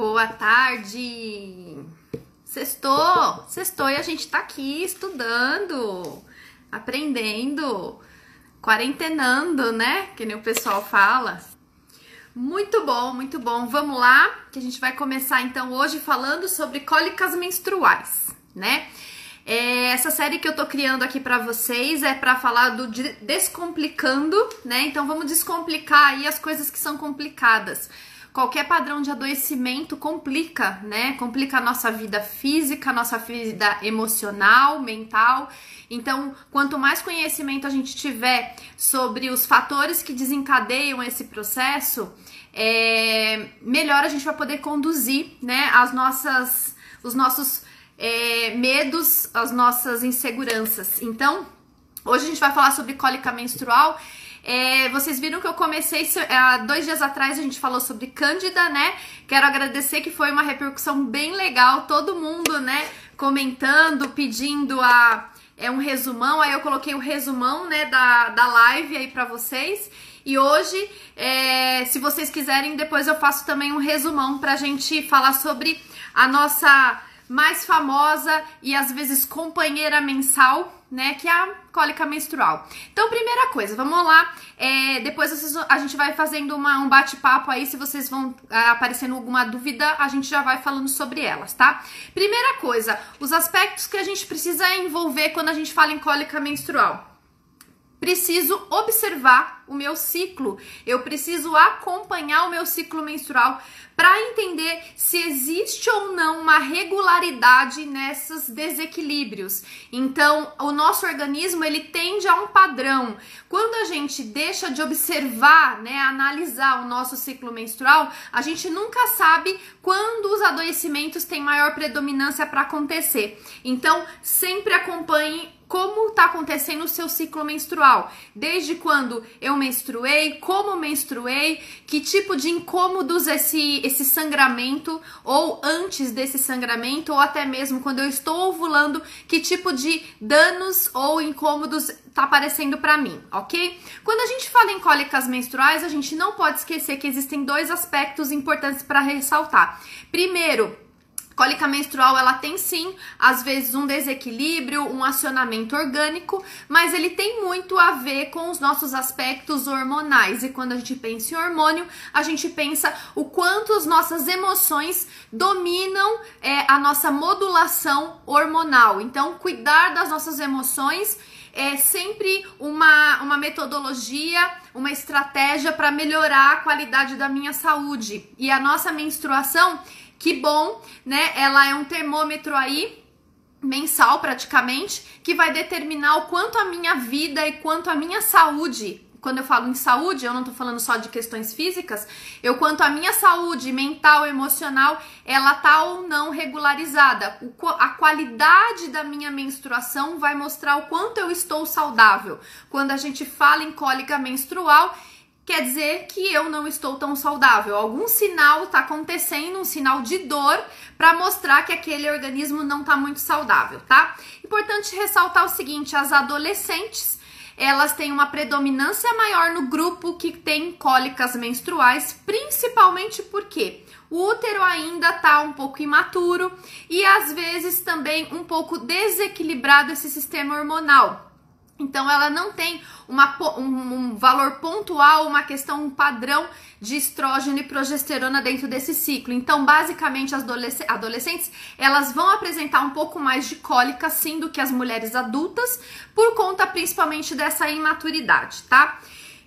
Boa tarde! Sextou! Sextou e a gente tá aqui estudando, aprendendo, quarentenando, né? Que nem o pessoal fala. Muito bom, muito bom. Vamos lá, que a gente vai começar então hoje falando sobre cólicas menstruais, né? É, essa série que eu tô criando aqui para vocês é para falar do descomplicando, né? Então vamos descomplicar aí as coisas que são complicadas qualquer padrão de adoecimento complica, né? Complica a nossa vida física, nossa vida emocional, mental. Então, quanto mais conhecimento a gente tiver sobre os fatores que desencadeiam esse processo, é, melhor a gente vai poder conduzir, né? As nossas, os nossos é, medos, as nossas inseguranças. Então, hoje a gente vai falar sobre cólica menstrual é, vocês viram que eu comecei é, dois dias atrás, a gente falou sobre Cândida, né? Quero agradecer que foi uma repercussão bem legal, todo mundo, né? Comentando, pedindo a é um resumão. Aí eu coloquei o resumão, né, da, da live aí para vocês. E hoje, é, se vocês quiserem, depois eu faço também um resumão pra gente falar sobre a nossa mais famosa e às vezes companheira mensal né, que é a cólica menstrual. Então, primeira coisa, vamos lá. É, depois vocês, a gente vai fazendo uma, um bate-papo aí. Se vocês vão é, aparecendo alguma dúvida, a gente já vai falando sobre elas, tá? Primeira coisa, os aspectos que a gente precisa envolver quando a gente fala em cólica menstrual preciso observar o meu ciclo, eu preciso acompanhar o meu ciclo menstrual para entender se existe ou não uma regularidade nesses desequilíbrios. Então, o nosso organismo ele tende a um padrão. Quando a gente deixa de observar, né, analisar o nosso ciclo menstrual, a gente nunca sabe quando os adoecimentos têm maior predominância para acontecer. Então, sempre acompanhe como está acontecendo o seu ciclo menstrual, desde quando eu menstruei, como menstruei, que tipo de incômodos esse, esse sangramento, ou antes desse sangramento, ou até mesmo quando eu estou ovulando, que tipo de danos ou incômodos está aparecendo para mim, ok? Quando a gente fala em cólicas menstruais, a gente não pode esquecer que existem dois aspectos importantes para ressaltar. Primeiro, Cólica menstrual, ela tem sim, às vezes, um desequilíbrio, um acionamento orgânico, mas ele tem muito a ver com os nossos aspectos hormonais. E quando a gente pensa em hormônio, a gente pensa o quanto as nossas emoções dominam é, a nossa modulação hormonal. Então, cuidar das nossas emoções é sempre uma, uma metodologia, uma estratégia para melhorar a qualidade da minha saúde. E a nossa menstruação que bom, né? Ela é um termômetro aí mensal praticamente que vai determinar o quanto a minha vida e quanto a minha saúde quando eu falo em saúde, eu não tô falando só de questões físicas, eu quanto a minha saúde mental, emocional, ela tá ou não regularizada. O, a qualidade da minha menstruação vai mostrar o quanto eu estou saudável. Quando a gente fala em cólica menstrual, quer dizer que eu não estou tão saudável. Algum sinal está acontecendo, um sinal de dor, para mostrar que aquele organismo não está muito saudável, tá? Importante ressaltar o seguinte: as adolescentes elas têm uma predominância maior no grupo que tem cólicas menstruais, principalmente porque o útero ainda está um pouco imaturo e às vezes também um pouco desequilibrado esse sistema hormonal. Então ela não tem uma, um, um, valor pontual, uma questão, um padrão de estrógeno e progesterona dentro desse ciclo. Então, basicamente, as adolesc adolescentes elas vão apresentar um pouco mais de cólica, sim, do que as mulheres adultas, por conta principalmente dessa imaturidade, tá?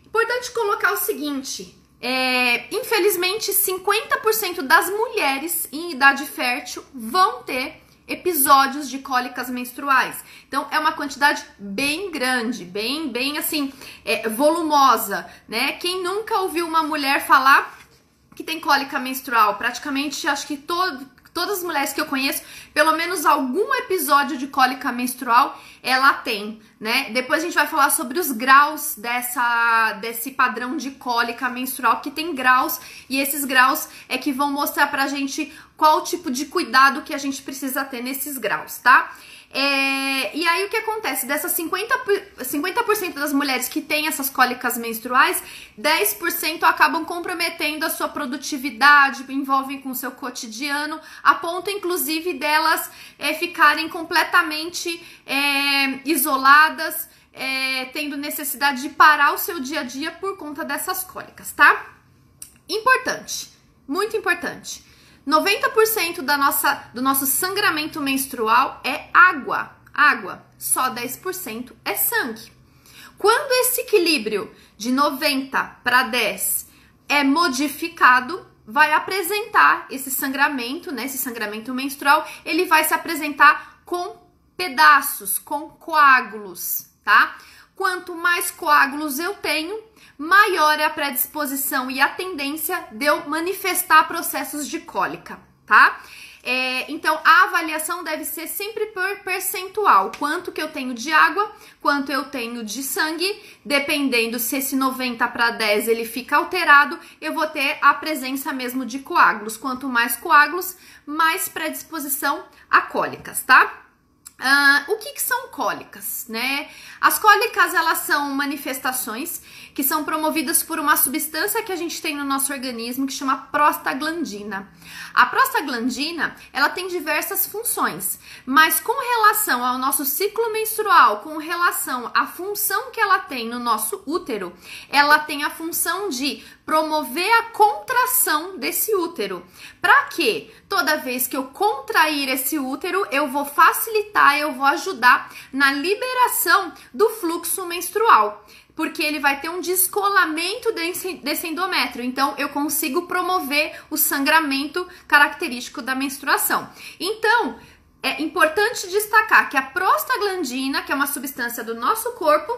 Importante colocar o seguinte: é, infelizmente, 50% das mulheres em idade fértil vão ter episódios de cólicas menstruais. Então é uma quantidade bem grande, bem, bem assim, é, volumosa, né? Quem nunca ouviu uma mulher falar que tem cólica menstrual, praticamente acho que todo, Todas as mulheres que eu conheço, pelo menos algum episódio de cólica menstrual, ela tem, né? Depois a gente vai falar sobre os graus dessa desse padrão de cólica menstrual que tem graus e esses graus é que vão mostrar pra gente qual tipo de cuidado que a gente precisa ter nesses graus, tá? É, e aí o que acontece? Dessas 50%, 50 das mulheres que têm essas cólicas menstruais, 10% acabam comprometendo a sua produtividade, envolvem com o seu cotidiano, a ponto inclusive delas é, ficarem completamente é, isoladas, é, tendo necessidade de parar o seu dia a dia por conta dessas cólicas, tá? Importante, muito importante. 90% da nossa, do nosso sangramento menstrual é água. Água. Só 10% é sangue. Quando esse equilíbrio de 90 para 10 é modificado, vai apresentar esse sangramento, né, esse sangramento menstrual, ele vai se apresentar com pedaços, com coágulos, tá? Quanto mais coágulos eu tenho, maior é a predisposição e a tendência de eu manifestar processos de cólica, tá? É, então, a avaliação deve ser sempre por percentual. Quanto que eu tenho de água, quanto eu tenho de sangue, dependendo se esse 90 para 10 ele fica alterado, eu vou ter a presença mesmo de coágulos. Quanto mais coágulos, mais predisposição a cólicas, tá? Uh, o que, que, são cólicas, né? As cólicas elas são manifestações que são promovidas por uma substância que a gente tem no nosso organismo que chama prostaglandina. A prostaglandina ela tem diversas funções, mas com relação ao nosso ciclo menstrual, com relação à função que ela tem no nosso útero, ela tem a função de promover a contração desse útero. Para quê? Toda vez que eu contrair esse útero, eu vou facilitar, eu vou ajudar na liberação do fluxo menstrual porque ele vai ter um descolamento desse endométrio. Então, eu consigo promover o sangramento característico da menstruação. Então, é importante destacar que a prostaglandina, que é uma substância do nosso corpo,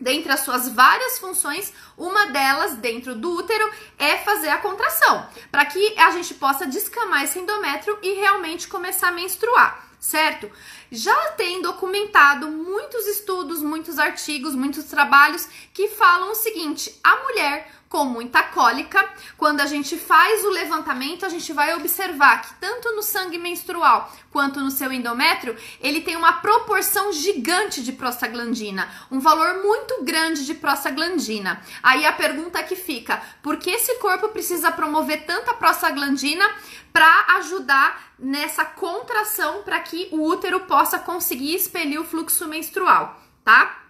dentre as suas várias funções, uma delas dentro do útero é fazer a contração, para que a gente possa descamar esse endométrio e realmente começar a menstruar, certo? Já tem documentado muitos estudos, muitos artigos, muitos trabalhos que falam o seguinte: a mulher com muita cólica, quando a gente faz o levantamento, a gente vai observar que tanto no sangue menstrual quanto no seu endométrio, ele tem uma proporção gigante de prostaglandina, um valor muito grande de prostaglandina. Aí a pergunta que fica: por que esse corpo precisa promover tanta prostaglandina para ajudar nessa contração para que o útero possa possa conseguir expelir o fluxo menstrual, tá?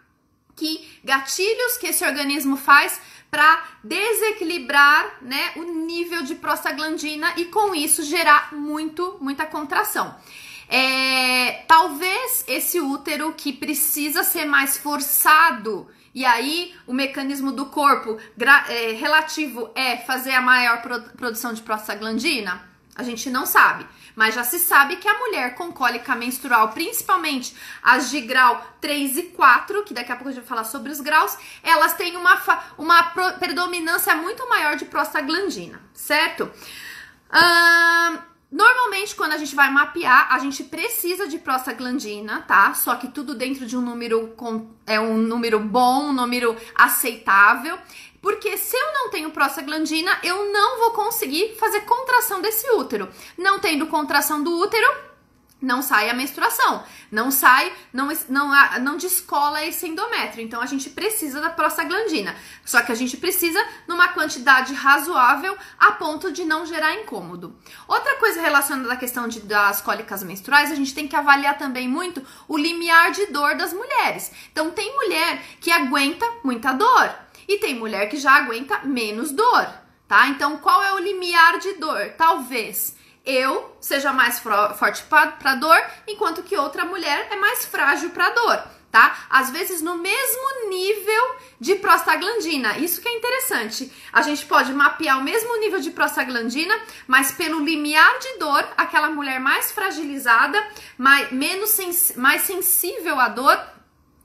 Que gatilhos que esse organismo faz para desequilibrar, né, o nível de prostaglandina e com isso gerar muito, muita contração. É, talvez esse útero que precisa ser mais forçado e aí, o mecanismo do corpo é, relativo é fazer a maior produção de prostaglandina? A gente não sabe. Mas já se sabe que a mulher com cólica menstrual, principalmente as de grau 3 e 4, que daqui a pouco a gente vai falar sobre os graus, elas têm uma, uma predominância muito maior de prostaglandina, certo? normalmente, quando a gente vai mapear, a gente precisa de prostaglandina, tá? Só que tudo dentro de um número com, é um número bom, um número aceitável. Porque se eu não tenho prostaglandina, eu não vou conseguir fazer contração desse útero. Não tendo contração do útero, não sai a menstruação, não sai, não, não, não descola esse endométrio. Então a gente precisa da prostaglandina. Só que a gente precisa numa quantidade razoável a ponto de não gerar incômodo. Outra coisa relacionada à questão de, das cólicas menstruais, a gente tem que avaliar também muito o limiar de dor das mulheres. Então tem mulher que aguenta muita dor e tem mulher que já aguenta menos dor, tá? Então, qual é o limiar de dor? Talvez eu seja mais forte para dor, enquanto que outra mulher é mais frágil para dor, tá? Às vezes no mesmo nível de prostaglandina. Isso que é interessante. A gente pode mapear o mesmo nível de prostaglandina, mas pelo limiar de dor, aquela mulher mais fragilizada, mais, menos sens mais sensível à dor,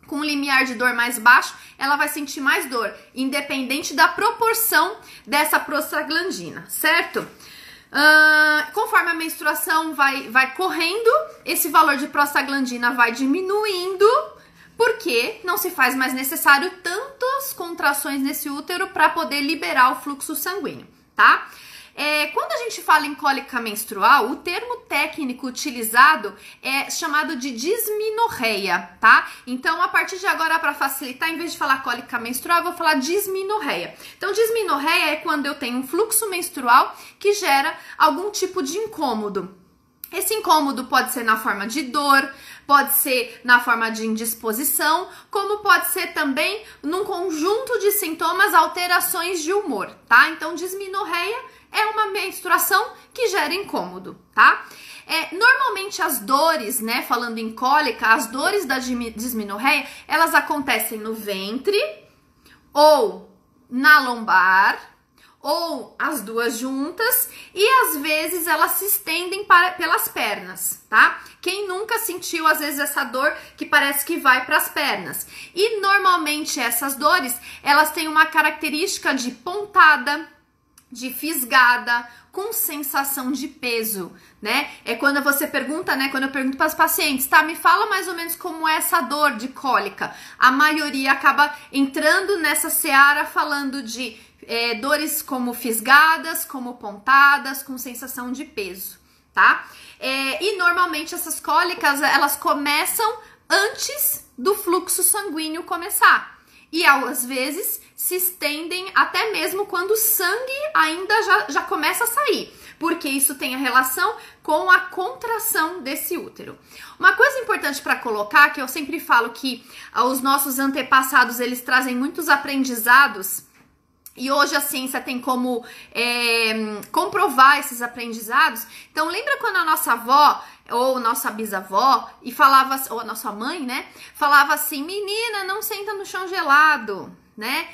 com um limiar de dor mais baixo, ela vai sentir mais dor, independente da proporção dessa prostaglandina, certo? Uh, conforme a menstruação vai, vai correndo, esse valor de prostaglandina vai diminuindo, porque não se faz mais necessário tantas contrações nesse útero para poder liberar o fluxo sanguíneo, tá? É, quando a gente fala em cólica menstrual, o termo técnico utilizado é chamado de disminorreia, tá? Então, a partir de agora, para facilitar, em vez de falar cólica menstrual, eu vou falar disminorreia. Então, disminorreia é quando eu tenho um fluxo menstrual que gera algum tipo de incômodo. Esse incômodo pode ser na forma de dor, pode ser na forma de indisposição, como pode ser também num conjunto de sintomas, alterações de humor, tá? Então, disminorreia é uma menstruação que gera incômodo, tá? É, normalmente as dores, né, falando em cólica, as dores da dismenorreia, elas acontecem no ventre ou na lombar ou as duas juntas e às vezes elas se estendem para, pelas pernas, tá? Quem nunca sentiu às vezes essa dor que parece que vai para as pernas? E normalmente essas dores, elas têm uma característica de pontada, de fisgada, com sensação de peso, né? É quando você pergunta, né? Quando eu pergunto para os pacientes, tá? Me fala mais ou menos como é essa dor de cólica. A maioria acaba entrando nessa seara falando de é, dores como fisgadas, como pontadas, com sensação de peso, tá? É, e normalmente essas cólicas elas começam antes do fluxo sanguíneo começar e às vezes se estendem até mesmo quando o sangue ainda já, já começa a sair, porque isso tem a relação com a contração desse útero. Uma coisa importante para colocar, que eu sempre falo que ah, os nossos antepassados eles trazem muitos aprendizados. E hoje a ciência tem como é, comprovar esses aprendizados. Então, lembra quando a nossa avó ou nossa bisavó e falava, ou a nossa mãe, né? Falava assim: "Menina, não senta no chão gelado", né?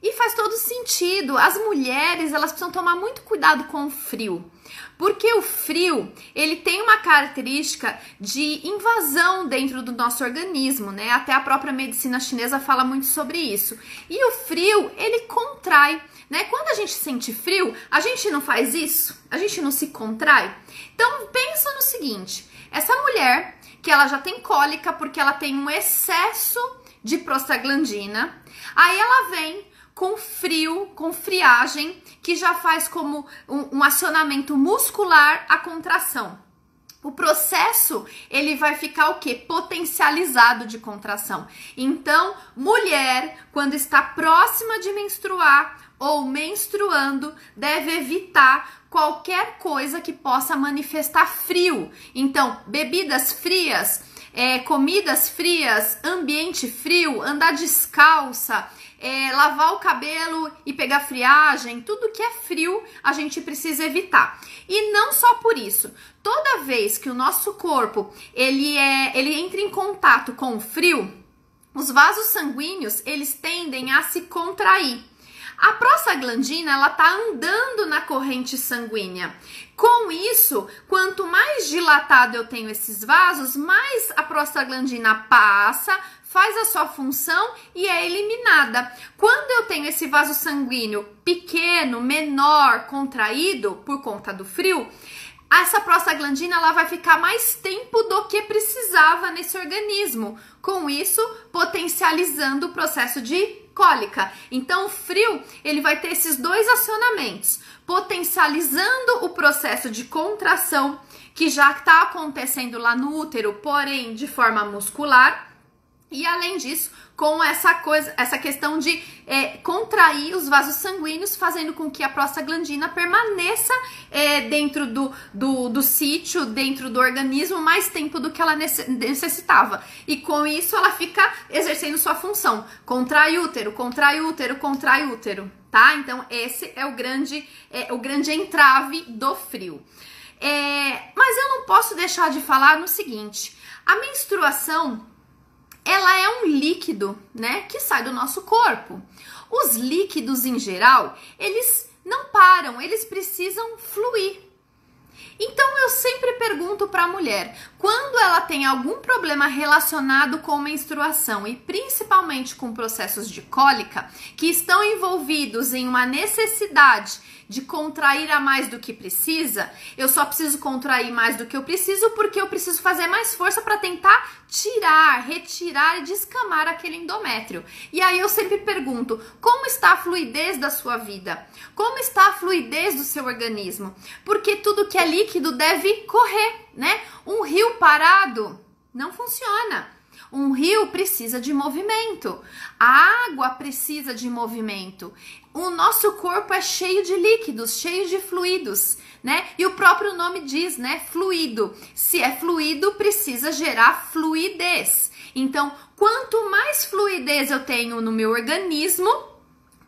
E faz todo sentido. As mulheres, elas precisam tomar muito cuidado com o frio. Porque o frio, ele tem uma característica de invasão dentro do nosso organismo, né? Até a própria medicina chinesa fala muito sobre isso. E o frio, ele contrai né? Quando a gente sente frio, a gente não faz isso? A gente não se contrai? Então pensa no seguinte, essa mulher que ela já tem cólica porque ela tem um excesso de prostaglandina, aí ela vem com frio, com friagem, que já faz como um, um acionamento muscular a contração. O processo ele vai ficar o que? Potencializado de contração. Então, mulher, quando está próxima de menstruar, ou menstruando, deve evitar qualquer coisa que possa manifestar frio. Então, bebidas frias, é, comidas frias, ambiente frio, andar descalça, é, lavar o cabelo e pegar friagem, tudo que é frio a gente precisa evitar. E não só por isso, toda vez que o nosso corpo ele é, ele entra em contato com o frio, os vasos sanguíneos eles tendem a se contrair. A prostaglandina ela tá andando na corrente sanguínea. Com isso, quanto mais dilatado eu tenho esses vasos, mais a prostaglandina passa, faz a sua função e é eliminada. Quando eu tenho esse vaso sanguíneo pequeno, menor, contraído por conta do frio, essa prostaglandina ela vai ficar mais tempo do que precisava nesse organismo, com isso potencializando o processo de cólica. Então, o frio, ele vai ter esses dois acionamentos, potencializando o processo de contração que já está acontecendo lá no útero, porém de forma muscular. E além disso, com essa coisa, essa questão de é, contrair os vasos sanguíneos, fazendo com que a prostaglandina permaneça é, dentro do, do, do sítio, dentro do organismo, mais tempo do que ela necessitava. E com isso ela fica exercendo sua função. Contrai útero, contrai útero, contrai útero, tá? Então esse é o grande, é, o grande entrave do frio. É, mas eu não posso deixar de falar no seguinte: a menstruação ela é um líquido, né, que sai do nosso corpo. Os líquidos em geral, eles não param, eles precisam fluir. Então eu sempre pergunto para a mulher: quando ela tem algum problema relacionado com menstruação e principalmente com processos de cólica, que estão envolvidos em uma necessidade de contrair a mais do que precisa, eu só preciso contrair mais do que eu preciso porque eu preciso fazer mais força para tentar tirar, retirar e descamar aquele endométrio. E aí eu sempre pergunto: como está a fluidez da sua vida? Como está a fluidez do seu organismo? Porque tudo que é líquido deve correr né? Um rio parado não funciona. Um rio precisa de movimento. A água precisa de movimento. O nosso corpo é cheio de líquidos, cheio de fluidos, né? E o próprio nome diz, né? Fluido. Se é fluido, precisa gerar fluidez. Então, quanto mais fluidez eu tenho no meu organismo,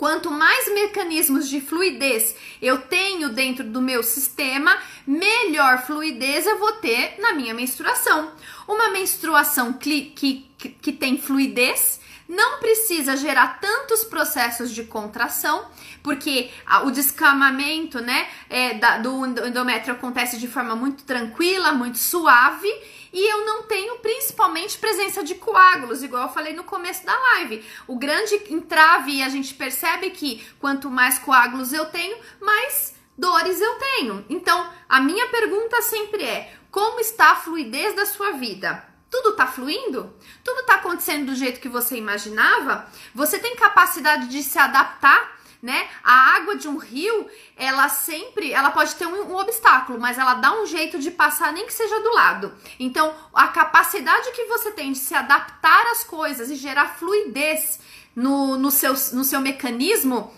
Quanto mais mecanismos de fluidez eu tenho dentro do meu sistema, melhor fluidez eu vou ter na minha menstruação. Uma menstruação que, que, que tem fluidez não precisa gerar tantos processos de contração, porque o descamamento né, é, da, do endométrio acontece de forma muito tranquila, muito suave e eu não tenho principalmente presença de coágulos, igual eu falei no começo da live. O grande entrave, e a gente percebe que quanto mais coágulos eu tenho, mais dores eu tenho. Então, a minha pergunta sempre é: como está a fluidez da sua vida? Tudo está fluindo? Tudo está acontecendo do jeito que você imaginava? Você tem capacidade de se adaptar? né? A água de um rio, ela sempre, ela pode ter um, um, obstáculo, mas ela dá um jeito de passar nem que seja do lado. Então, a capacidade que você tem de se adaptar às coisas e gerar fluidez no, no, seu, no seu mecanismo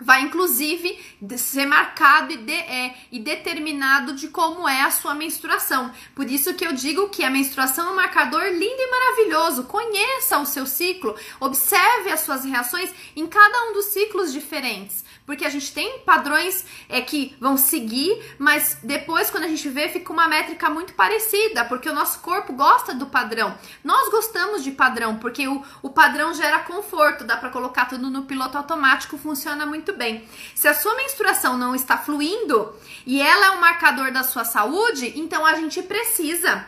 vai inclusive ser marcado e, de, é, e, determinado de como é a sua menstruação. Por isso que eu digo que a menstruação é um marcador lindo e maravilhoso. Conheça o seu ciclo, observe as suas reações em cada um dos ciclos diferentes. Porque a gente tem padrões é, que vão seguir, mas depois, quando a gente vê, fica uma métrica muito parecida, porque o nosso corpo gosta do padrão. Nós gostamos de padrão, porque o, o padrão gera conforto, dá para colocar tudo no piloto automático, funciona muito bem. Se a sua menstruação não está fluindo e ela é um marcador da sua saúde, então a gente precisa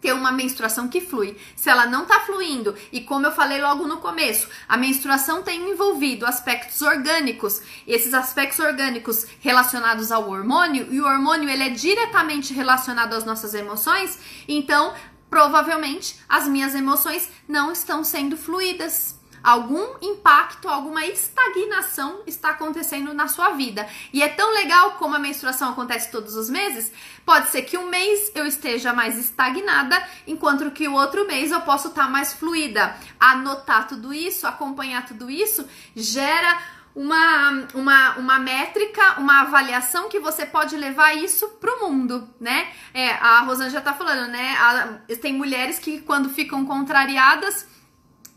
ter uma menstruação que flui. Se ela não está fluindo, e como eu falei logo no começo, a menstruação tem envolvido aspectos orgânicos, esses aspectos orgânicos relacionados ao hormônio, e o hormônio ele é diretamente relacionado às nossas emoções, então provavelmente as minhas emoções não estão sendo fluídas algum impacto, alguma estagnação está acontecendo na sua vida. E é tão legal como a menstruação acontece todos os meses, pode ser que um mês eu esteja mais estagnada, enquanto que o outro mês eu posso estar tá mais fluida. Anotar tudo isso, acompanhar tudo isso, gera uma, uma, uma métrica, uma avaliação que você pode levar isso pro mundo, né? É, a Rosana já tá falando, né? A, tem mulheres que quando ficam contrariadas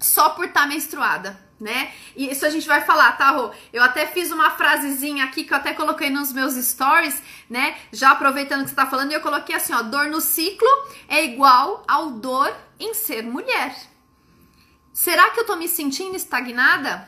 só por estar tá menstruada, né? E isso a gente vai falar, tá, Rô? Eu até fiz uma frasezinha aqui que eu até coloquei nos meus stories, né? Já aproveitando que você tá falando, eu coloquei assim, ó, dor no ciclo é igual ao dor em ser mulher. Será que eu tô me sentindo estagnada?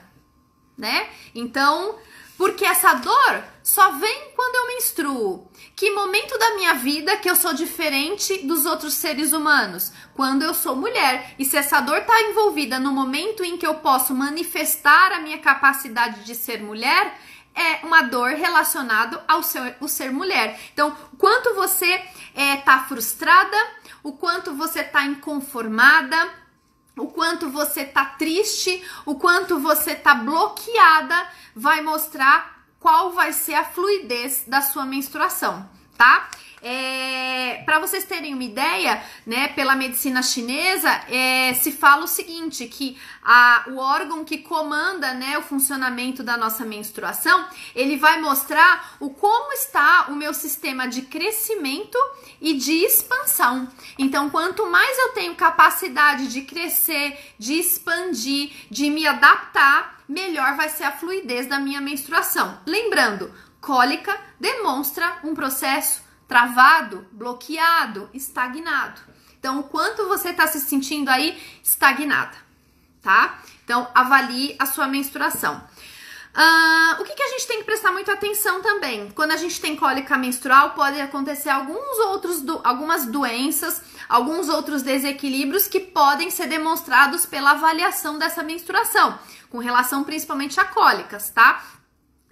Né? Então, porque essa dor só vem quando eu menstruo. Que momento da minha vida que eu sou diferente dos outros seres humanos? Quando eu sou mulher. E se essa dor está envolvida no momento em que eu posso manifestar a minha capacidade de ser mulher, é uma dor relacionada ao seu, o ser mulher. Então, quanto você está é, tá frustrada, o quanto você está inconformada, o quanto você tá triste, o quanto você tá bloqueada, vai mostrar qual vai ser a fluidez da sua menstruação, tá? É, para vocês terem uma ideia, né, pela medicina chinesa, é, se fala o seguinte, que a, o órgão que comanda, né, o funcionamento da nossa menstruação, ele vai mostrar o como está o meu sistema de crescimento e de expansão. Então, quanto mais eu tenho capacidade de crescer, de expandir, de me adaptar, melhor vai ser a fluidez da minha menstruação. Lembrando, cólica demonstra um processo travado, bloqueado, estagnado. Então, o quanto você está se sentindo aí estagnada, tá? Então, avalie a sua menstruação. Uh, o que, que, a gente tem que prestar muita atenção também? Quando a gente tem cólica menstrual, pode acontecer alguns outros do, algumas doenças, alguns outros desequilíbrios que podem ser demonstrados pela avaliação dessa menstruação, com relação principalmente a cólicas, tá?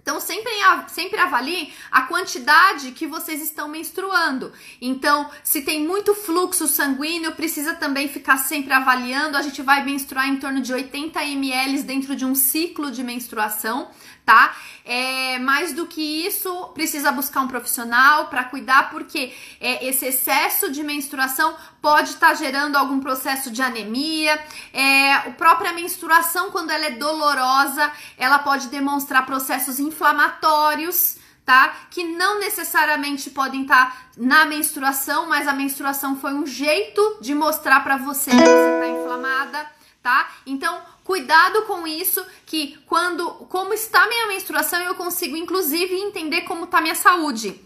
Então, sempre, sempre avaliem a quantidade que vocês estão menstruando. Então, se tem muito fluxo sanguíneo, precisa também ficar sempre avaliando. A gente vai menstruar em torno de 80 ml dentro de um ciclo de menstruação tá? É, mais do que isso, precisa buscar um profissional para cuidar, porque é, esse excesso de menstruação pode estar tá gerando algum processo de anemia. É, a própria menstruação, quando ela é dolorosa, ela pode demonstrar processos inflamatórios tá? Que não necessariamente podem estar tá na menstruação, mas a menstruação foi um jeito de mostrar para você que você tá inflamada, tá? Então, Cuidado com isso, que quando como está minha menstruação, eu consigo inclusive entender como está minha saúde.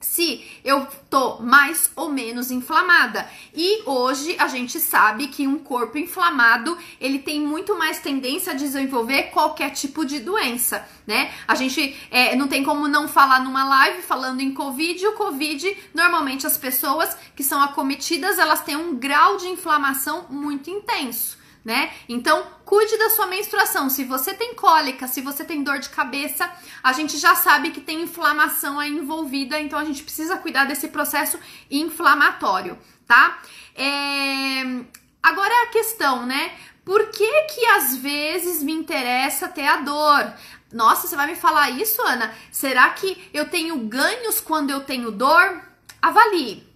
Se eu tô mais ou menos inflamada. E hoje a gente sabe que um corpo inflamado, ele tem muito mais tendência a desenvolver qualquer tipo de doença, né? A gente é, não tem como não falar numa live falando em Covid. O Covid, normalmente as pessoas que são acometidas, elas têm um grau de inflamação muito intenso né? Então, cuide da sua menstruação. Se você tem cólica, se você tem dor de cabeça, a gente já sabe que tem inflamação aí envolvida, então a gente precisa cuidar desse processo inflamatório, tá? É... Agora a questão, né? Por que que às vezes me interessa ter a dor? Nossa, você vai me falar isso, Ana? Será que eu tenho ganhos quando eu tenho dor? Avalie.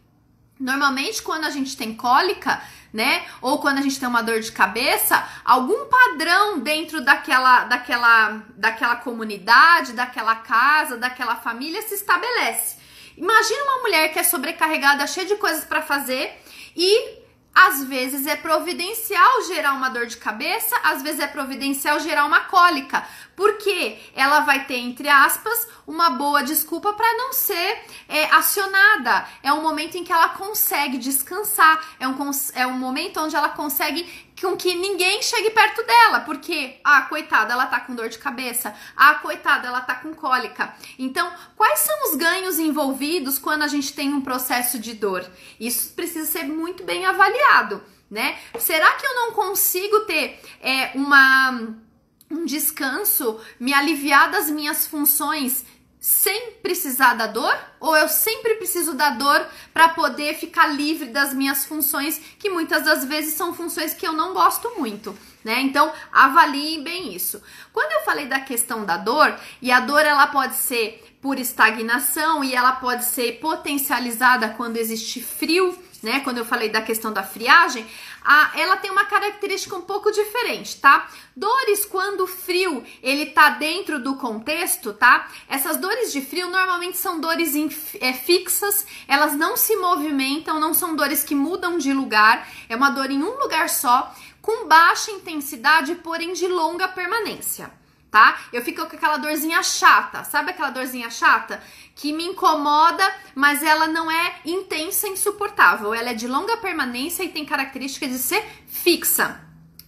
Normalmente, quando a gente tem cólica, né? Ou quando a gente tem uma dor de cabeça, algum padrão dentro daquela, daquela, daquela comunidade, daquela casa, daquela família se estabelece. Imagina uma mulher que é sobrecarregada, cheia de coisas para fazer e às vezes é providencial gerar uma dor de cabeça, às vezes é providencial gerar uma cólica, porque ela vai ter, entre aspas, uma boa desculpa para não ser é, acionada. É um momento em que ela consegue descansar, é um, é um momento onde ela consegue com que ninguém chegue perto dela, porque ah, coitada, ela tá com dor de cabeça, ah, coitada, ela tá com cólica. Então, quais são os ganhos envolvidos quando a gente tem um processo de dor? Isso precisa ser muito bem avaliado, né? Será que eu não consigo ter é, uma um descanso, me aliviar das minhas funções sem precisar da dor? Ou eu sempre preciso da dor para poder ficar livre das minhas funções, que muitas das vezes são funções que eu não gosto muito, né? Então, avaliem bem isso. Quando eu falei da questão da dor, e a dor ela pode ser por estagnação e ela pode ser potencializada quando existe frio né? Quando eu falei da questão da friagem, a, ela tem uma característica um pouco diferente, tá? Dores quando o frio ele tá dentro do contexto, tá? Essas dores de frio normalmente são dores in, é, fixas, elas não se movimentam, não são dores que mudam de lugar, é uma dor em um lugar só, com baixa intensidade, porém de longa permanência tá? Eu fico com aquela dorzinha chata, sabe aquela dorzinha chata? Que me incomoda, mas ela não é intensa e insuportável. Ela é de longa permanência e tem características de ser fixa.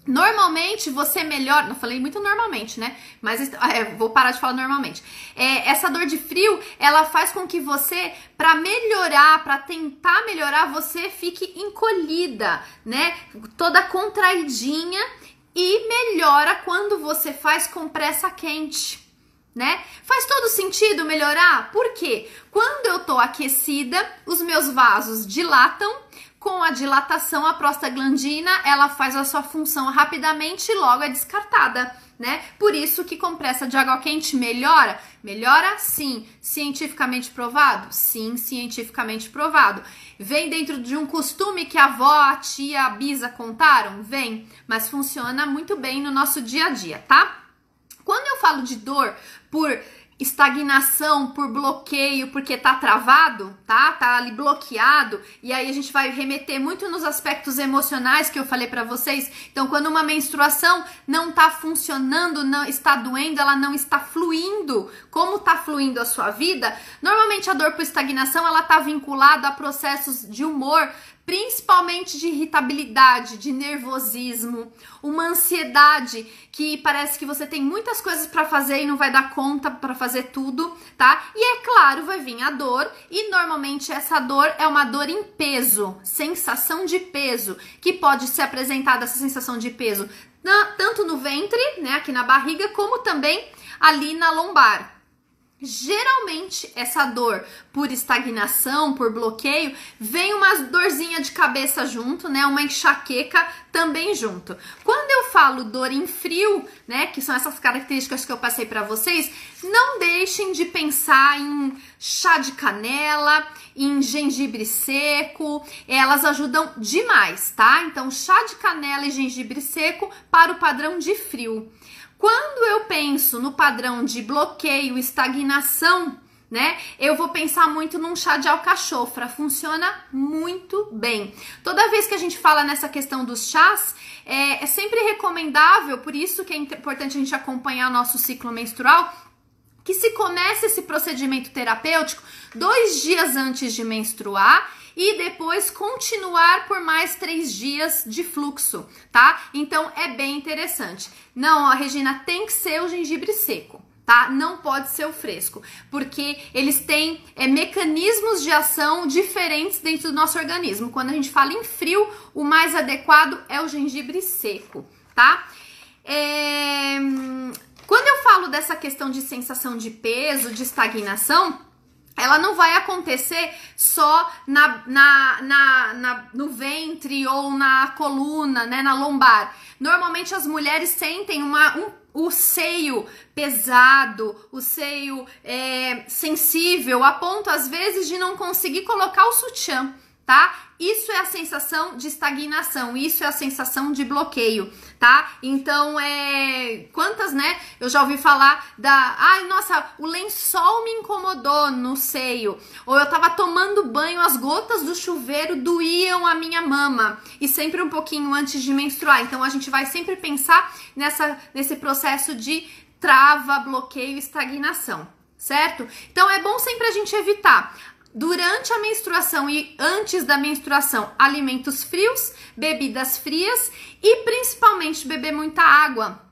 Normalmente você é melhora, não falei muito normalmente, né? Mas é, vou parar de falar normalmente. É, essa dor de frio, ela faz com que você, para melhorar, para tentar melhorar, você fique encolhida, né? Toda contraidinha e melhora quando você faz com pressa quente. Né? Faz todo sentido melhorar? Porque quando eu tô aquecida, os meus vasos dilatam, com a dilatação a prostaglandina, ela faz a sua função rapidamente e logo é descartada né? Por isso que compressa de água quente melhora? Melhora sim. Cientificamente provado? Sim, cientificamente provado. Vem dentro de um costume que a avó, a tia, a bisa contaram? Vem, mas funciona muito bem no nosso dia a dia, tá? Quando eu falo de dor por estagnação por bloqueio, porque tá travado, tá? Tá ali bloqueado, e aí a gente vai remeter muito nos aspectos emocionais que eu falei para vocês. Então, quando uma menstruação não tá funcionando, não está doendo, ela não está fluindo, como tá fluindo a sua vida? Normalmente a dor por estagnação, ela tá vinculada a processos de humor, principalmente de irritabilidade, de nervosismo, uma ansiedade que parece que você tem muitas coisas para fazer e não vai dar conta para fazer tudo, tá? E é claro, vai vir a dor, e normalmente essa dor é uma dor em peso, sensação de peso, que pode ser apresentada essa sensação de peso tanto no ventre, né, aqui na barriga, como também ali na lombar, Geralmente, essa dor por estagnação, por bloqueio, vem uma dorzinha de cabeça junto, né? Uma enxaqueca também junto. Quando eu falo dor em frio, né? Que são essas características que eu passei para vocês, não deixem de pensar em chá de canela, em gengibre seco, elas ajudam demais, tá? Então, chá de canela e gengibre seco para o padrão de frio. Quando eu penso no padrão de bloqueio, estagnação, né? Eu vou pensar muito num chá de alcachofra, funciona muito bem. Toda vez que a gente fala nessa questão dos chás, é, é sempre recomendável, por isso que é importante a gente acompanhar nosso ciclo menstrual, que se comece esse procedimento terapêutico dois dias antes de menstruar e depois continuar por mais três dias de fluxo, tá? Então é bem interessante. Não, ó, Regina, tem que ser o gengibre seco tá? Não pode ser o fresco, porque eles têm é, mecanismos de ação diferentes dentro do nosso organismo. Quando a gente fala em frio, o mais adequado é o gengibre seco, tá? É... Hum, quando eu falo dessa questão de sensação de peso, de estagnação, ela não vai acontecer só na, na, na, na, no ventre ou na coluna, né, na lombar. Normalmente as mulheres sentem uma, um, o seio pesado, o seio é, sensível, a ponto às vezes de não conseguir colocar o sutiã, tá? Isso é a sensação de estagnação, isso é a sensação de bloqueio tá? Então, é. Quantas, né? Eu já ouvi falar da. Ai, nossa, o lençol me incomodou no seio. Ou eu tava tomando banho, as gotas do chuveiro doíam a minha mama. E sempre um pouquinho antes de menstruar. Então, a gente vai sempre pensar nessa, nesse processo de trava, bloqueio, estagnação certo? Então é bom sempre a gente evitar durante a menstruação e antes da menstruação, alimentos frios, bebidas frias e principalmente beber muita água.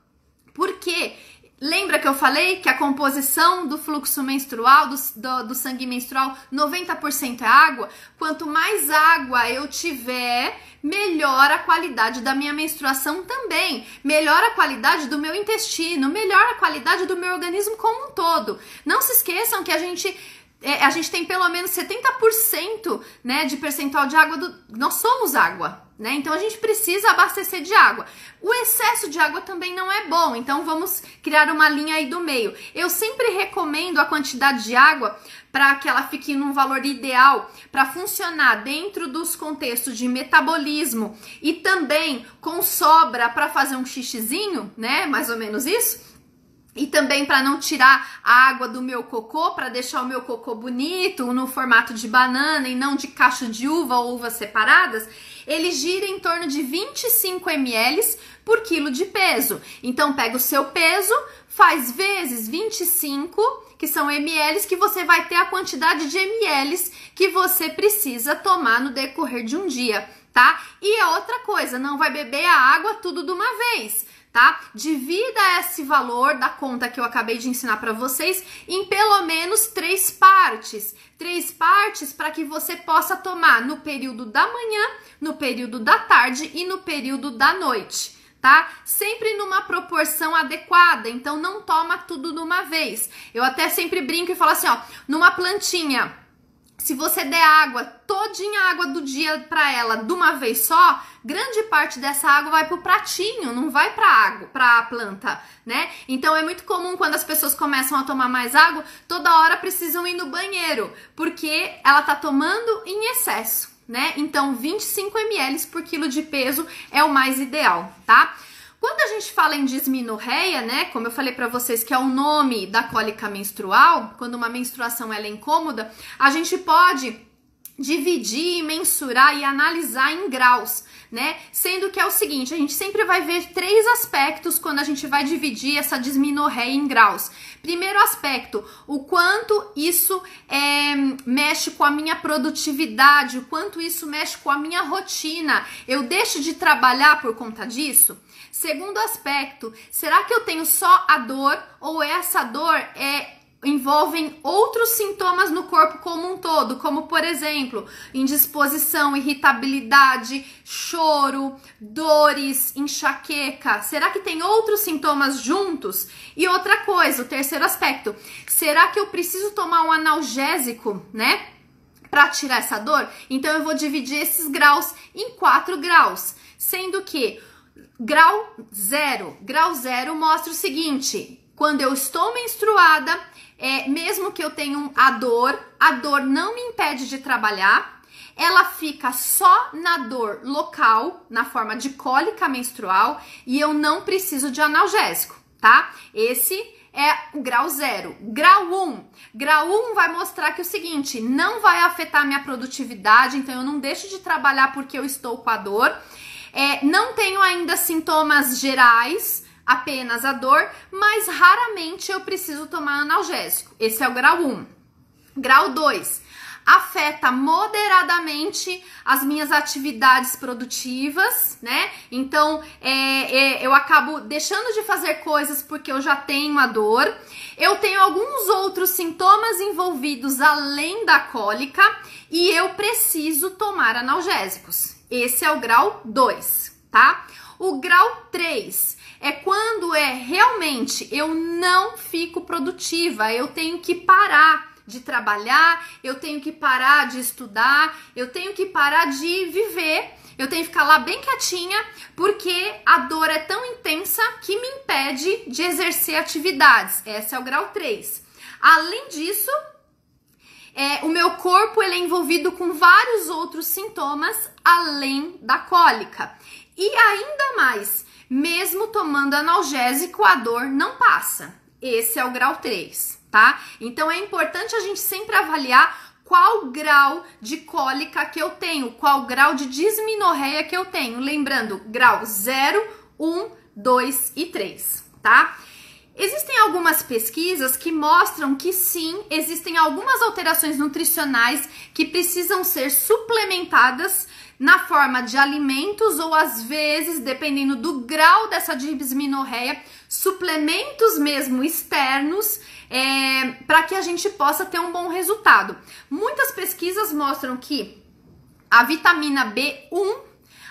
Porque lembra que eu falei que a composição do fluxo menstrual, do, do, do sangue menstrual, 90% é água? Quanto mais água eu tiver, melhor a qualidade da minha menstruação também, melhora a qualidade do meu intestino, melhor a qualidade do meu organismo como um todo. Não se esqueçam que a gente é, a gente tem pelo menos 70% né, de percentual de água do. Nós somos água, né? Então a gente precisa abastecer de água. O excesso de água também não é bom, então vamos criar uma linha aí do meio. Eu sempre recomendo a quantidade de água para que ela fique num valor ideal para funcionar dentro dos contextos de metabolismo e também com sobra para fazer um xixizinho, né? Mais ou menos isso e também para não tirar a água do meu cocô, para deixar o meu cocô bonito, no formato de banana e não de cacho de uva ou uvas separadas, ele gira em torno de 25 ml por quilo de peso. Então pega o seu peso, faz vezes 25 que são ml que você vai ter a quantidade de ml que você precisa tomar no decorrer de um dia, tá? E é outra coisa, não vai beber a água tudo de uma vez tá? Divida esse valor da conta que eu acabei de ensinar para vocês em pelo menos três partes. Três partes para que você possa tomar no período da manhã, no período da tarde e no período da noite. Tá? Sempre numa proporção adequada, então não toma tudo de uma vez. Eu até sempre brinco e falo assim, ó, numa plantinha, se você der água, todinha a água do dia para ela de uma vez só, grande parte dessa água vai pro pratinho, não vai para água, para a planta, né? Então é muito comum quando as pessoas começam a tomar mais água, toda hora precisam ir no banheiro, porque ela tá tomando em excesso, né? Então 25 ml por quilo de peso é o mais ideal, tá? Quando a gente fala em dismenorreia, né, como eu falei para vocês que é o nome da cólica menstrual, quando uma menstruação ela é incômoda, a gente pode dividir, mensurar e analisar em graus, né? Sendo que é o seguinte, a gente sempre vai ver três aspectos quando a gente vai dividir essa disminorreia em graus. Primeiro aspecto, o quanto isso é, mexe com a minha produtividade, o quanto isso mexe com a minha rotina. Eu deixo de trabalhar por conta disso? Segundo aspecto, será que eu tenho só a dor ou essa dor é envolvem outros sintomas no corpo como um todo, como por exemplo, indisposição, irritabilidade, choro, dores, enxaqueca. Será que tem outros sintomas juntos? E outra coisa, o terceiro aspecto, será que eu preciso tomar um analgésico, né? Para tirar essa dor? Então eu vou dividir esses graus em quatro graus, sendo que Grau zero. Grau zero mostra o seguinte: quando eu estou menstruada, é, mesmo que eu tenha a dor, a dor não me impede de trabalhar. Ela fica só na dor local, na forma de cólica menstrual, e eu não preciso de analgésico, tá? Esse é o grau zero. Grau 1. Um. Grau 1 um vai mostrar que é o seguinte, não vai afetar minha produtividade, então eu não deixo de trabalhar porque eu estou com a dor. É, não tenho ainda sintomas gerais, apenas a dor, mas raramente eu preciso tomar analgésico. Esse é o grau 1. Grau 2 afeta moderadamente as minhas atividades produtivas, né? Então é, é, eu acabo deixando de fazer coisas porque eu já tenho a dor. Eu tenho alguns outros sintomas envolvidos além da cólica e eu preciso tomar analgésicos. Esse é o grau 2, tá? O grau 3 é quando é realmente eu não fico produtiva, eu tenho que parar de trabalhar, eu tenho que parar de estudar, eu tenho que parar de viver, eu tenho que ficar lá bem quietinha, porque a dor é tão intensa que me impede de exercer atividades. Esse é o grau 3. Além disso, é, o meu corpo ele é envolvido com vários outros sintomas além da cólica. E ainda mais, mesmo tomando analgésico, a dor não passa. Esse é o grau 3, tá? Então é importante a gente sempre avaliar qual grau de cólica que eu tenho, qual grau de disminorreia que eu tenho. Lembrando, grau 0, 1, 2 e 3, tá? Existem algumas pesquisas que mostram que sim, existem algumas alterações nutricionais que precisam ser suplementadas na forma de alimentos ou às vezes, dependendo do grau dessa disminorreia, suplementos mesmo externos é, para que a gente possa ter um bom resultado. Muitas pesquisas mostram que a vitamina B1,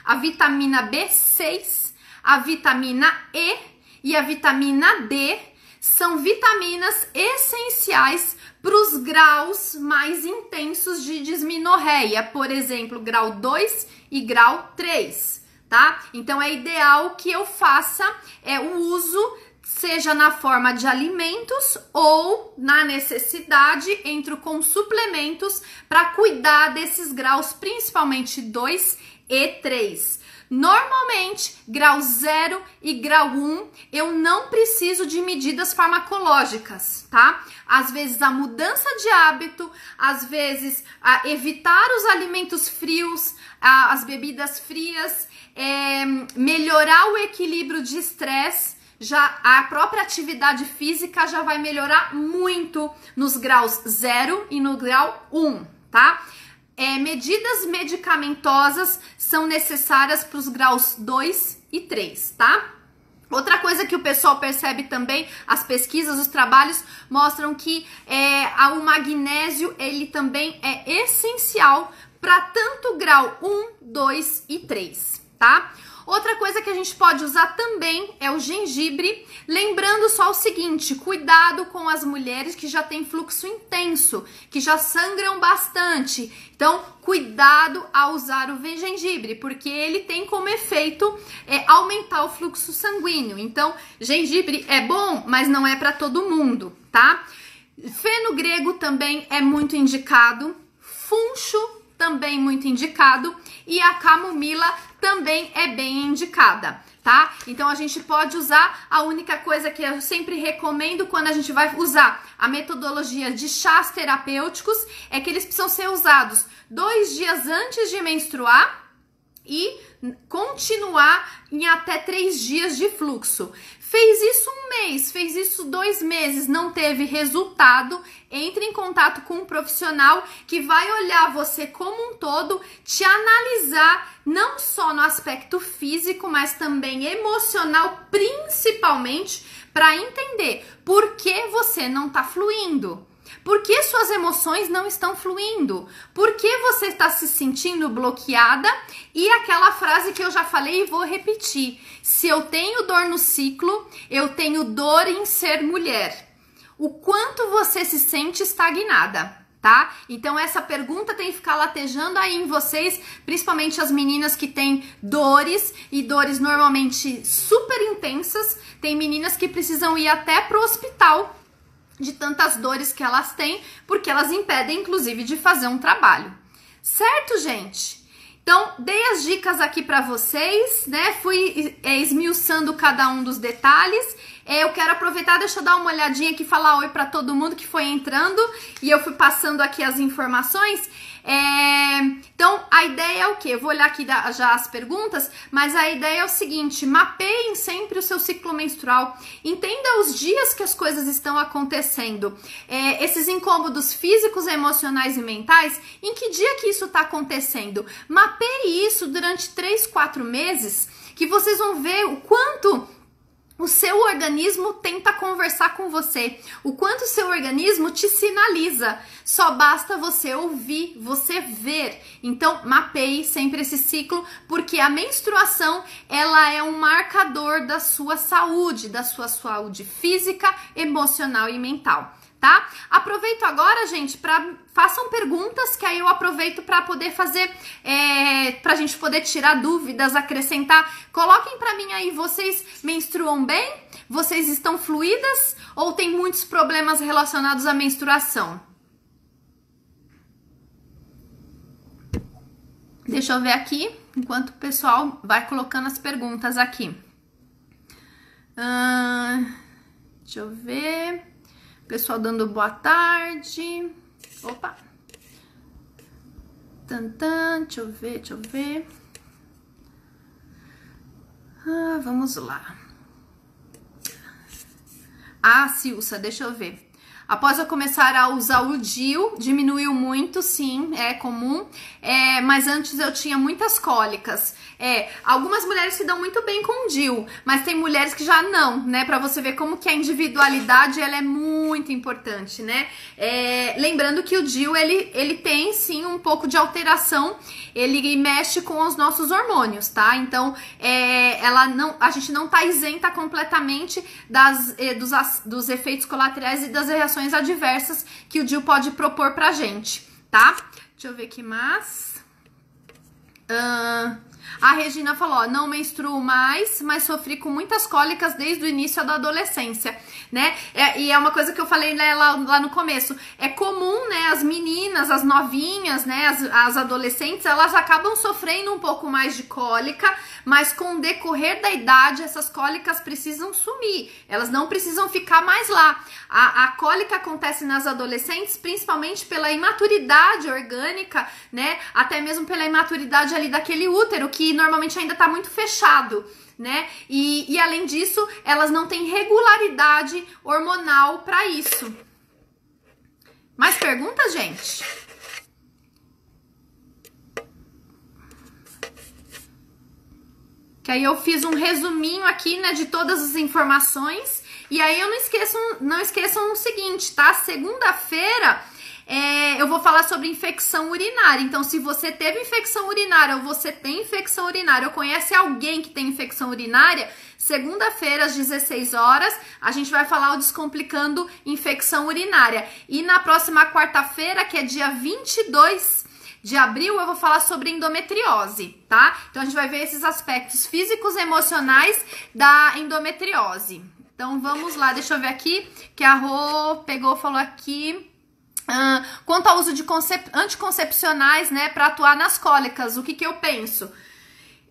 a vitamina B6, a vitamina E e a vitamina D são vitaminas essenciais para os graus mais intensos de disminorreia, por exemplo, grau 2 e grau 3, tá? Então é ideal que eu faça é, o uso seja na forma de alimentos ou na necessidade entro com suplementos para cuidar desses graus, principalmente 2 e 3. Normalmente, grau 0 e grau 1, um, eu não preciso de medidas farmacológicas, tá? Às vezes a mudança de hábito, às vezes a evitar os alimentos frios, a, as bebidas frias, é, melhorar o equilíbrio de estresse, já a própria atividade física já vai melhorar muito nos graus 0 e no grau 1, um, tá? é, medidas medicamentosas são necessárias para os graus 2 e 3, tá? Outra coisa que o pessoal percebe também, as pesquisas, os trabalhos mostram que é, o magnésio ele também é essencial para tanto grau 1, 2 e 3, tá? Outra coisa que a gente pode usar também é o gengibre. Lembrando só o seguinte: cuidado com as mulheres que já têm fluxo intenso, que já sangram bastante. Então, cuidado ao usar o gengibre, porque ele tem como efeito é, aumentar o fluxo sanguíneo. Então, gengibre é bom, mas não é para todo mundo, tá? Feno grego também é muito indicado. Funcho também muito indicado. E a camomila também é bem indicada, tá? Então a gente pode usar a única coisa que eu sempre recomendo quando a gente vai usar a metodologia de chás terapêuticos é que eles precisam ser usados dois dias antes de menstruar e continuar em até três dias de fluxo. Fez isso um mês, fez isso dois meses, não teve resultado, entre em contato com um profissional que vai olhar você como um todo, te analisar não só no aspecto físico, mas também emocional, principalmente para entender por que você não está fluindo. Por que suas emoções não estão fluindo? Por que você está se sentindo bloqueada? E aquela frase que eu já falei e vou repetir: se eu tenho dor no ciclo, eu tenho dor em ser mulher. O quanto você se sente estagnada? Tá? Então essa pergunta tem que ficar latejando aí em vocês, principalmente as meninas que têm dores e dores normalmente super intensas. Tem meninas que precisam ir até pro hospital de tantas dores que elas têm, porque elas impedem, inclusive, de fazer um trabalho. Certo, gente? Então, dei as dicas aqui para vocês, né? Fui é, esmiuçando cada um dos detalhes. É, eu quero aproveitar, deixa eu dar uma olhadinha aqui, falar oi para todo mundo que foi entrando e eu fui passando aqui as informações. É, então, a ideia é o que? Eu vou olhar aqui da, já as perguntas, mas a ideia é o seguinte: mapeiem sempre o seu ciclo menstrual, entenda os dias que as coisas estão acontecendo, é, esses incômodos físicos, emocionais e mentais, em que dia que isso está acontecendo? Mapeie isso durante 3, 4 meses, que vocês vão ver o quanto o seu organismo tenta conversar com você, o quanto o seu organismo te sinaliza. Só basta você ouvir, você ver. Então, mapeie sempre esse ciclo, porque a menstruação, ela é um marcador da sua saúde, da sua saúde física, emocional e mental tá? Aproveito agora, gente, para façam perguntas que aí eu aproveito para poder fazer, é, para a gente poder tirar dúvidas, acrescentar. Coloquem para mim aí, vocês menstruam bem? Vocês estão fluídas ou tem muitos problemas relacionados à menstruação? Deixa eu ver aqui, enquanto o pessoal vai colocando as perguntas aqui. Uh, deixa eu ver. Pessoal dando boa tarde. Opa! Tantan, deixa eu ver, deixa eu ver. Ah, vamos lá. Ah, Silsa, deixa eu ver. Após eu começar a usar o DIL, diminuiu muito, sim, é comum. É, mas antes eu tinha muitas cólicas. É, algumas mulheres se dão muito bem com o DIL, mas tem mulheres que já não, né? Para você ver como que a individualidade ela é muito importante, né? É, lembrando que o DIL ele, ele tem sim um pouco de alteração, ele mexe com os nossos hormônios, tá? Então é, ela não, a gente não tá isenta completamente das, eh, dos, dos efeitos colaterais e das reações situações adversas que o Dio pode propor pra gente, tá? Deixa eu ver aqui, mais. Uh, a Regina falou: ó, não menstruo mais, mas sofri com muitas cólicas desde o início da adolescência, né? É, e é uma coisa que eu falei né, lá, lá, no começo. É comum, né? As meninas, as novinhas, né? As, as, adolescentes, elas acabam sofrendo um pouco mais de cólica, mas com o decorrer da idade, essas cólicas precisam sumir. Elas não precisam ficar mais lá. A, a cólica acontece nas adolescentes, principalmente pela imaturidade orgânica, né? Até mesmo pela imaturidade ali daquele útero que normalmente ainda está muito fechado. Né? E, e além disso, elas não têm regularidade hormonal para isso. Mais perguntas, gente? Que aí eu fiz um resuminho aqui, né, de todas as informações. E aí eu não esqueço, não esqueçam o seguinte, tá? Segunda-feira é, eu vou falar sobre infecção urinária. Então, se você teve infecção urinária ou você tem infecção urinária ou conhece alguém que tem infecção urinária, segunda-feira às 16 horas, a gente vai falar o Descomplicando Infecção Urinária. E na próxima quarta-feira, que é dia 22 de abril, eu vou falar sobre endometriose, tá? Então, a gente vai ver esses aspectos físicos e emocionais da endometriose. Então, vamos lá, deixa eu ver aqui, que a Rô pegou, falou aqui quanto ao uso de anticoncepcionais, né, para atuar nas cólicas, o que, que eu penso?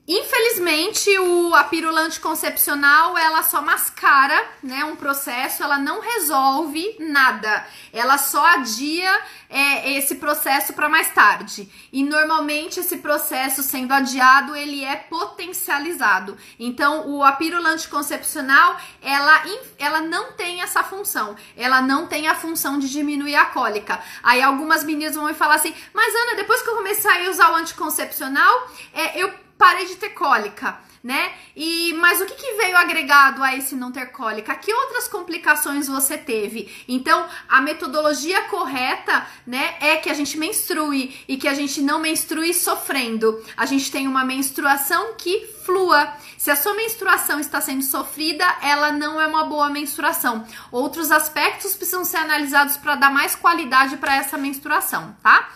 Infelizmente, o, a pílula anticoncepcional, ela só mascara, né, um processo, ela não resolve nada. Ela só adia é, esse processo para mais tarde. E normalmente esse processo sendo adiado, ele é potencializado. Então, o, a pílula anticoncepcional, ela, ela não tem essa função. Ela não tem a função de diminuir a cólica. Aí algumas meninas vão me falar assim, mas Ana, depois que eu comecei a usar o anticoncepcional, é, eu parei de ter cólica, né? E mas o que, que veio agregado a esse não ter cólica? Que outras complicações você teve? Então, a metodologia correta, né, é que a gente menstrue e que a gente não menstrue sofrendo. A gente tem uma menstruação que flua. Se a sua menstruação está sendo sofrida, ela não é uma boa menstruação. Outros aspectos precisam ser analisados para dar mais qualidade para essa menstruação, tá?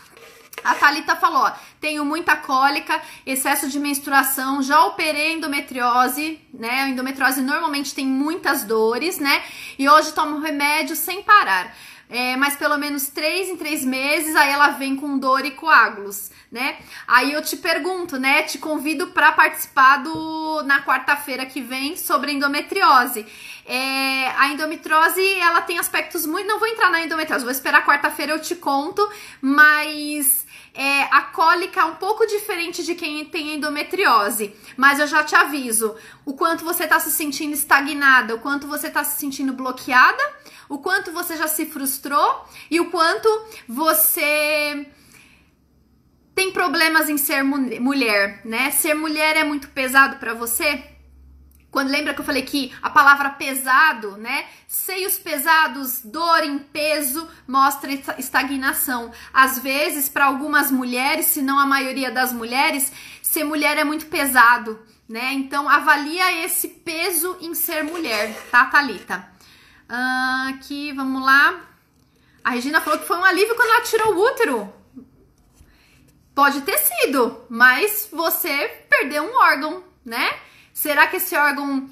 A Thalita falou: ó, tenho muita cólica, excesso de menstruação, já operei endometriose, né? A endometriose normalmente tem muitas dores, né? E hoje tomo remédio sem parar. É, mas pelo menos três em três meses, aí ela vem com dor e coágulos, né? Aí eu te pergunto, né? Te convido para participar do na quarta-feira que vem sobre endometriose. É, a endometriose ela tem aspectos muito. Não vou entrar na endometriose, vou esperar quarta-feira eu te conto, mas é, a cólica é um pouco diferente de quem tem endometriose, mas eu já te aviso o quanto você está se sentindo estagnada, o quanto você está se sentindo bloqueada, o quanto você já se frustrou e o quanto você tem problemas em ser mulher, né? Ser mulher é muito pesado para você? Quando lembra que eu falei que a palavra pesado, né? Seios pesados, dor em peso, mostra estagnação. Às vezes, para algumas mulheres, se não a maioria das mulheres, ser mulher é muito pesado, né? Então, avalia esse peso em ser mulher, tá, Thalita? Uh, aqui, vamos lá. A Regina falou que foi um alívio quando ela tirou o útero. Pode ter sido, mas você perdeu um órgão, né? Será que esse órgão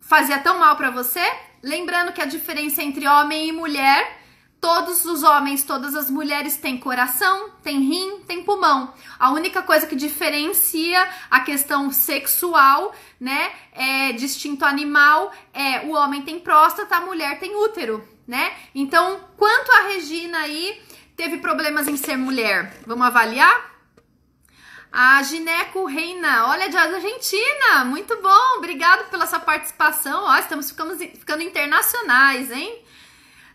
fazia tão mal para você? Lembrando que a diferença entre homem e mulher, todos os homens, todas as mulheres têm coração, têm rim, têm pulmão. A única coisa que diferencia a questão sexual, né, é distinto animal, é o homem tem próstata, a mulher tem útero, né? Então, quanto a Regina aí teve problemas em ser mulher? Vamos avaliar? A Gineco Reina, olha de Argentina, muito bom, obrigado pela sua participação. Ó, estamos ficando, ficando internacionais, hein?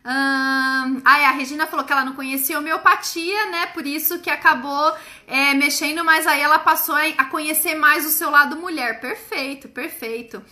Hum, ah, é, a Regina falou que ela não conhecia homeopatia, né? Por isso que acabou é, mexendo, mas aí ela passou a conhecer mais o seu lado mulher. Perfeito, perfeito.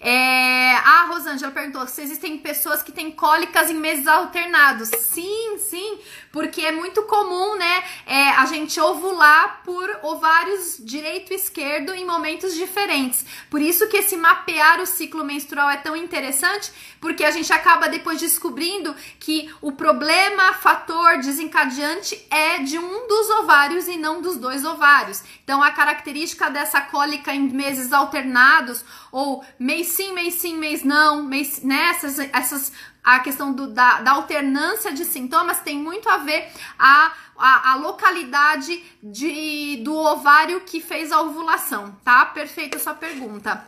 É, a Rosângela perguntou se existem pessoas que têm cólicas em meses alternados. Sim, sim porque é muito comum, né, é, a gente ovular por ovários direito e esquerdo em momentos diferentes. Por isso que esse mapear o ciclo menstrual é tão interessante, porque a gente acaba depois descobrindo que o problema, fator desencadeante é de um dos ovários e não dos dois ovários. Então, a característica dessa cólica em meses alternados, ou mês sim, mês sim, mês não, mês, né, essas, essas a questão do, da, da, alternância de sintomas tem muito a ver a, a, a, localidade de, do ovário que fez a ovulação, tá? Perfeita sua pergunta.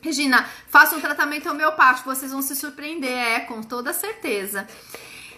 Regina, faça um tratamento homeopático, vocês vão se surpreender, é, com toda certeza.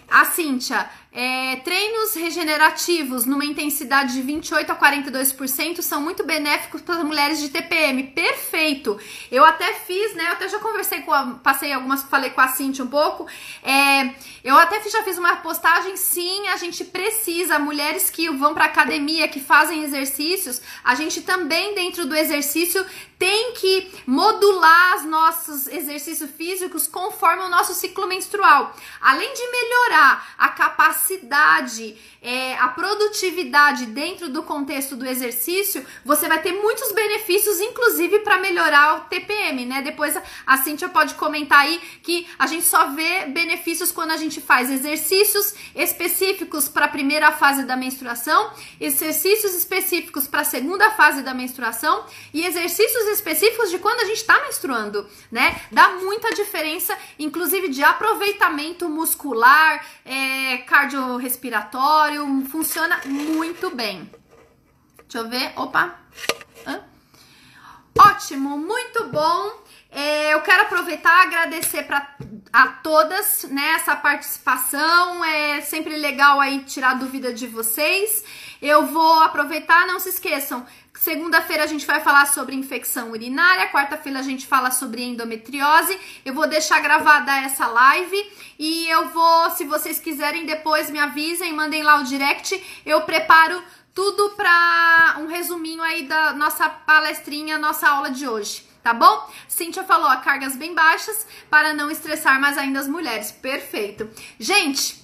A Cíntia, é, treinos regenerativos numa intensidade de 28 a 42% são muito benéficos para mulheres de TPM. Perfeito! Eu até fiz, né? Eu até já conversei com a, passei algumas, falei com a Cintia um pouco. É, eu até já fiz uma postagem. Sim, a gente precisa. Mulheres que vão para academia, que fazem exercícios, a gente também dentro do exercício tem que modular os nossos exercícios físicos conforme o nosso ciclo menstrual, além de melhorar a capacidade capacidade, é, a produtividade dentro do contexto do exercício, você vai ter muitos benefícios, inclusive para melhorar o TPM, né? Depois a Cíntia pode comentar aí que a gente só vê benefícios quando a gente faz exercícios específicos para a primeira fase da menstruação, exercícios específicos para a segunda fase da menstruação e exercícios específicos de quando a gente está menstruando, né? Dá muita diferença, inclusive de aproveitamento muscular, é, cardiorrespiratório, funciona muito bem. Deixa eu ver, opa. Hã? Ótimo, muito bom. É, eu quero aproveitar e agradecer para a todas né, essa participação. É sempre legal aí tirar dúvida de vocês. Eu vou aproveitar, não se esqueçam. Segunda-feira a gente vai falar sobre infecção urinária, quarta-feira a gente fala sobre endometriose. Eu vou deixar gravada essa live e eu vou, se vocês quiserem depois me avisem, mandem lá o direct. Eu preparo tudo para um resuminho aí da nossa palestrinha, nossa aula de hoje, tá bom? Cíntia falou, ó, cargas bem baixas para não estressar mais ainda as mulheres. Perfeito. Gente,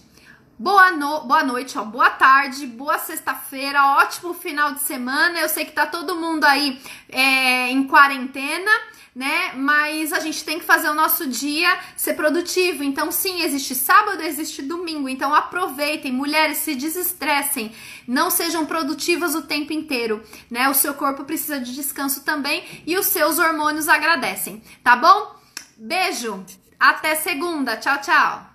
Boa, no... boa noite, ó. boa tarde, boa sexta-feira, ótimo final de semana. Eu sei que tá todo mundo aí é, em quarentena, né? Mas a gente tem que fazer o nosso dia ser produtivo. Então, sim, existe sábado, existe domingo. Então, aproveitem, mulheres, se desestressem. Não sejam produtivas o tempo inteiro, né? O seu corpo precisa de descanso também e os seus hormônios agradecem, tá bom? Beijo, até segunda. Tchau, tchau.